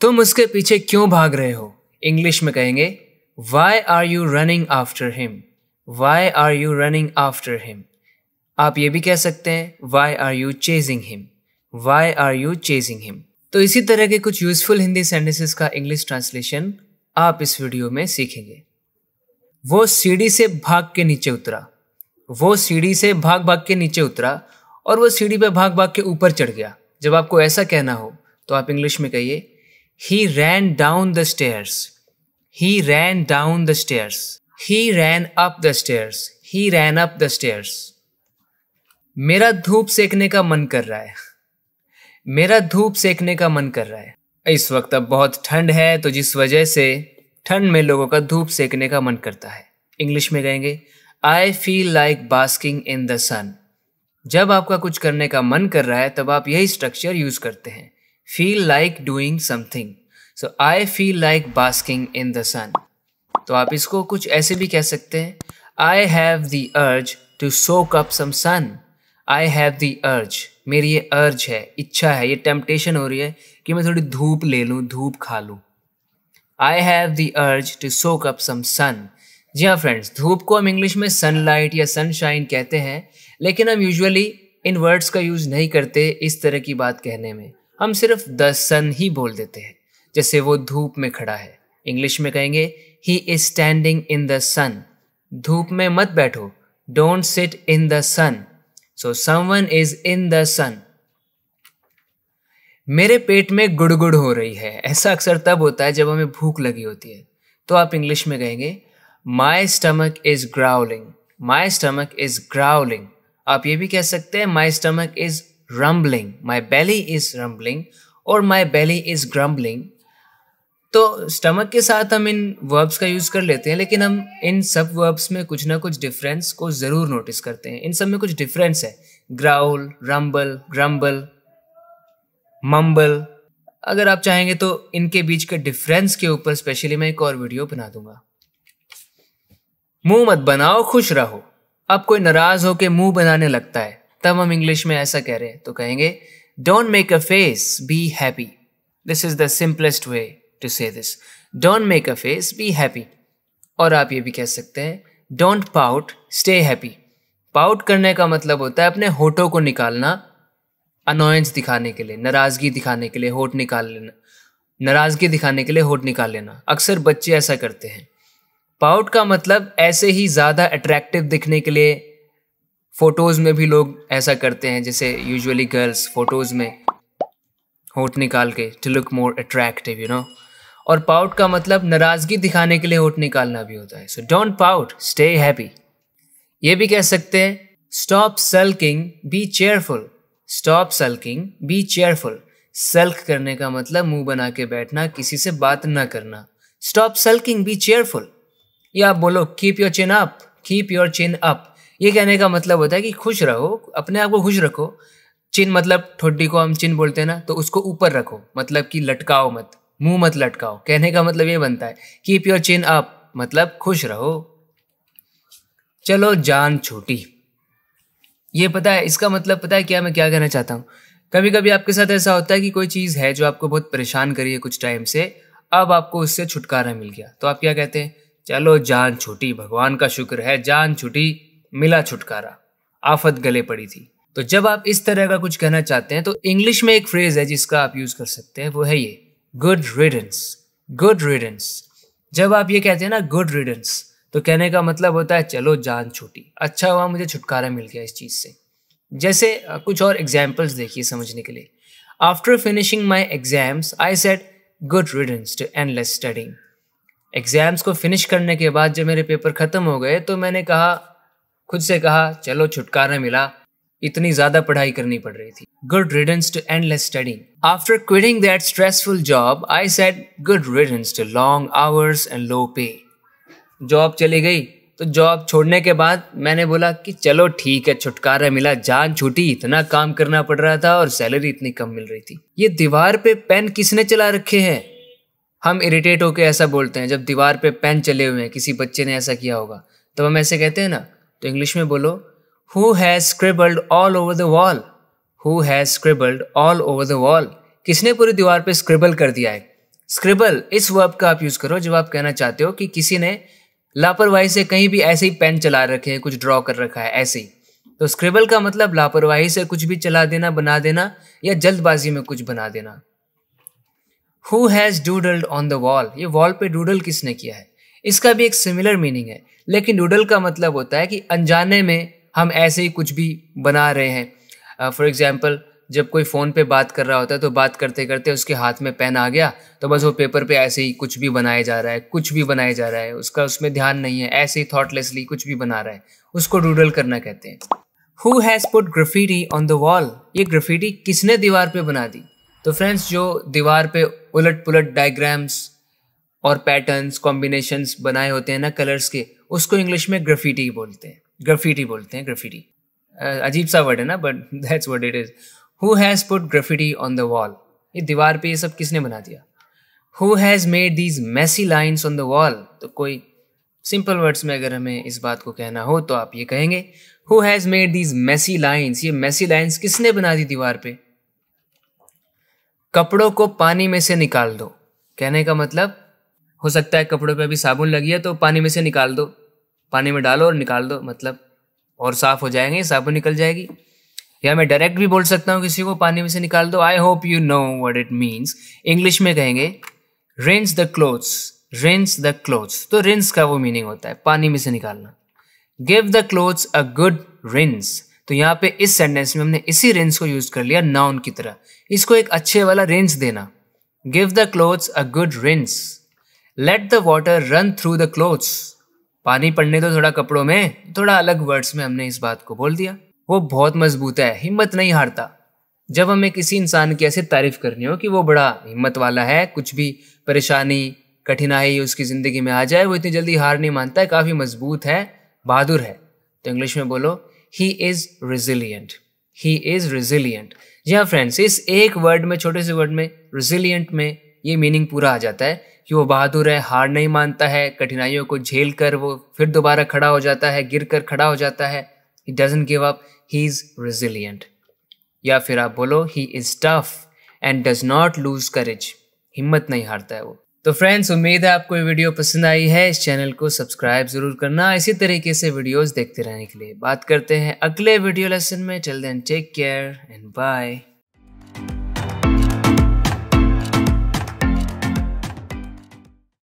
तुम उसके पीछे क्यों भाग रहे हो इंग्लिश में कहेंगे why are you running after him why are you running after him आप ये भी कह सकते हैं why are you chasing him why are you chasing him तो इसी तरह के कुछ यूजफुल हिंदी सेंटेंसेस का इंग्लिश ट्रांसलेशन आप इस वीडियो में सीखेंगे वो सीढ़ी से भाग के नीचे उतरा वो सीढ़ी से भाग भाग के नीचे उतरा और वो सीढ़ी पे भाग भाग के ऊपर चढ़ गया जब आपको ऐसा कहना हो तो आप इंग्लिश में कहिए He ran down the stairs. He ran down the stairs. He ran up the stairs. He ran up the stairs. मेरा धूप सेकने का मन कर रहा है मेरा धूप सेकने का मन कर रहा है इस वक्त अब बहुत ठंड है तो जिस वजह से ठंड में लोगों का धूप सेकने का मन करता है इंग्लिश में कहेंगे I feel like basking in the sun जब आपका कुछ करने का मन कर रहा है तब आप यही स्ट्रक्चर यूज करते हैं feel like doing something so I feel like basking in the sun तो आप इसको कुछ ऐसे भी कह सकते हैं I have the urge to soak up some sun I have the urge मेरी ये अर्ज है इच्छा है ये टेम्पटेशन हो रही है कि मैं थोड़ी धूप ले लूँ धूप खा लूँ I have the urge to soak up some sun जी हाँ फ्रेंड्स धूप को हम इंग्लिश में सनलाइट या सनशाइन कहते हैं लेकिन हम यूजुअली इन वर्ड्स का यूज़ नहीं करते इस तरह की बात कहने में हम सिर्फ द सन ही बोल देते हैं जैसे वो धूप में खड़ा है इंग्लिश में कहेंगे he is standing in the sun धूप में मत बैठो don't sit in the sun so someone is in the sun मेरे पेट में गुड़गुड़ हो रही है ऐसा अक्सर तब होता है जब हमें भूख लगी होती है तो आप इंग्लिश में कहेंगे my stomach is growling my stomach is growling आप ये भी कह सकते हैं my stomach is rumbling my belly is rumbling और माई बेली इज ग्रम्बलिंग तो स्टमक के साथ हम इन वर्ब्स का यूज़ कर लेते हैं लेकिन हम इन सब वर्ब्स में कुछ ना कुछ डिफरेंस को ज़रूर नोटिस करते हैं इन सब में कुछ डिफरेंस है ग्राउल रम्बल ग्रम्बल मम्बल अगर आप चाहेंगे तो इनके बीच के डिफरेंस के ऊपर स्पेशली मैं एक और वीडियो बना दूंगा मुंह मत बनाओ खुश रहो अब कोई नाराज होके मुंह बनाने लगता है तब हम इंग्लिश में ऐसा कह रहे हैं तो कहेंगे don't make a face be happy this is the simplest way to say this don't make a face be happy और आप ये भी कह सकते हैं don't pout stay happy pout करने का मतलब होता है अपने होठों को निकालना अनोयंस दिखाने के लिए नाराज़गी दिखाने के लिए होठ निकाल लेना नाराज़गी दिखाने के लिए होठ निकाल लेना अक्सर बच्चे ऐसा करते हैं पाउट का मतलब ऐसे ही ज़्यादा अट्रैक्टिव दिखने के लिए फोटोज़ में भी लोग ऐसा करते हैं जैसे यूजुअली गर्ल्स फोटोज़ में होठ निकाल के to look more attractive you know और पाउट का मतलब नाराज़गी दिखाने के लिए होठ निकालना भी होता है so don't pout stay happy ये भी कह सकते हैं stop sulking be cheerful stop sulking be cheerful sulk करने का मतलब मुंह बना के बैठना किसी से बात ना करना स्टॉप सल्किंग बी चेयरफुल या आप बोलो keep your chin up keep your chin up ये कहने का मतलब होता है कि खुश रहो अपने आप को खुश रखो चिन मतलब ठोडी को हम चिन बोलते हैं ना तो उसको ऊपर रखो मतलब कि लटकाओ मत मुंह मत लटकाओ कहने का मतलब ये बनता है कीप योर चिन अप मतलब खुश रहो चलो जान छोटी ये पता है इसका मतलब पता है क्या मैं क्या कहना चाहता हूँ कभी कभी आपके साथ ऐसा होता है कि कोई चीज़ है जो आपको बहुत परेशान करी है कुछ टाइम से अब आपको उससे छुटकारा मिल गया तो आप क्या कहते हैं चलो जान छुटी भगवान का शुक्र है जान छुटी मिला छुटकारा आफत गले पड़ी थी तो जब आप इस तरह का कुछ कहना चाहते हैं तो इंग्लिश में एक फ्रेज है जिसका आप यूज कर सकते हैं वो है ये गुड रिडेंस गुड रिडेंस जब आप ये कहते हैं ना गुड रिडेंस तो कहने का मतलब होता है चलो जान छूटी अच्छा हुआ मुझे छुटकारा मिल गया इस चीज़ से जैसे कुछ और एग्जाम्पल्स देखिए समझने के लिए after finishing my exams I said good riddance to less studying exams को फिनिश करने के बाद जब मेरे पेपर ख़त्म हो गए तो मैंने कहा खुद से कहा चलो छुटकारा मिला इतनी ज्यादा पढ़ाई करनी पड़ रही थी good riddance to endless studying after quitting that stressful job I said good riddance to long hours and low pay job चली गई तो जॉब छोड़ने के बाद मैंने बोला कि चलो ठीक है छुटकारा मिला जान छूटी इतना काम करना पड़ रहा था और सैलरी इतनी कम मिल रही थी ये दीवार पे पेन किसने चला रखे हैं हम इरिटेट होके ऐसा बोलते हैं जब दीवार पे पेन चले हुए हैं किसी बच्चे ने ऐसा किया होगा तब तो हम ऐसे कहते हैं ना तो इंग्लिश में बोलो who has scribbled all over the wall who has scribbled all over the wall किसने पूरी दीवार पे स्क्रिबल कर दिया है स्क्रिबल इस वर्ब का आप यूज़ करो जब आप कहना चाहते हो कि किसी ने लापरवाही से कहीं भी ऐसे ही पेन चला रखे हैं कुछ ड्रॉ कर रखा है ऐसे ही तो स्क्रिबल का मतलब लापरवाही से कुछ भी चला देना बना देना या जल्दबाजी में कुछ बना देना who has doodled on the wall ये वॉल पे डूडल किसने किया है इसका भी एक सिमिलर मीनिंग है लेकिन डूडल का मतलब होता है कि अनजाने में हम ऐसे ही कुछ भी बना रहे हैं फॉर uh, एग्ज़ाम्पल जब कोई फ़ोन पे बात कर रहा होता है तो बात करते करते उसके हाथ में पेन आ गया तो बस वो पेपर पे ऐसे ही कुछ भी बनाया जा रहा है कुछ भी बनाया जा रहा है उसका उसमें ध्यान नहीं है ऐसे ही थॉटलेसली कुछ भी बना रहा है उसको डूडल करना कहते हैं who has put graffiti on the wall ये ग्रफीडी किसने दीवार पे बना दी तो फ्रेंड्स जो दीवार पे उलट पुलट डायग्राम्स और पैटर्न्स कॉम्बिनेशंस बनाए होते हैं ना कलर्स के उसको इंग्लिश में ग्रफिटी बोलते हैं ग्रफिटी बोलते हैं uh, अजीब सा वर्ड है ना but that's word it is who has put graffiti on the wall ये दीवार पे ये सब किसने बना दिया who has made these messy lines on the wall तो कोई सिंपल वर्ड्स में अगर हमें इस बात को कहना हो तो आप ये कहेंगे who has made these messy lines ये मैसी लाइन्स किसने बना दी दीवार पे कपड़ों को पानी में से निकाल दो कहने का मतलब हो सकता है कपड़ों पे भी साबुन लगी है तो पानी में से निकाल दो पानी में डालो और निकाल दो मतलब और साफ़ हो जाएंगे साबुन निकल जाएगी या मैं डायरेक्ट भी बोल सकता हूँ किसी को पानी में से निकाल दो I hope you know what it means English में कहेंगे rinse the clothes rinse the clothes तो रिंस का वो मीनिंग होता है पानी में से निकालना give the clothes a good rinse तो यहाँ पे इस सेंटेंस में हमने इसी रेंस को यूज कर लिया नाउन की तरह इसको एक अच्छे वाला रेंस देना give the clothes a good rinse let the water run through the clothes पानी पड़ने दो थोड़ा कपड़ों में थोड़ा अलग वर्ड्स में हमने इस बात को बोल दिया वो बहुत मजबूत है हिम्मत नहीं हारता जब हमें किसी इंसान की ऐसी तारीफ करनी हो कि वो बड़ा हिम्मत वाला है कुछ भी परेशानी कठिनाई उसकी ज़िंदगी में आ जाए वो इतनी जल्दी हार नहीं मानता है काफ़ी मजबूत है बहादुर है तो इंग्लिश में बोलो he is resilient he is resilient जी हाँ फ्रेंड्स इस एक वर्ड में छोटे से वर्ड में रिजिलियंट में ये मीनिंग पूरा आ जाता है कि वो बहादुर है हार नहीं मानता है कठिनाइयों को झेल कर वो फिर दोबारा खड़ा हो जाता है गिर कर खड़ा हो जाता है he doesn't give up he is resilient या फिर आप बोलो he is tough and does not lose courage हिम्मत नहीं हारता है वो तो फ्रेंड्स उम्मीद है आपको ये वीडियो पसंद आई है इस चैनल को सब्सक्राइब जरूर करना इसी तरीके से वीडियोस देखते रहने के लिए बात करते हैं अगले वीडियो लेसन में चल then take care and bye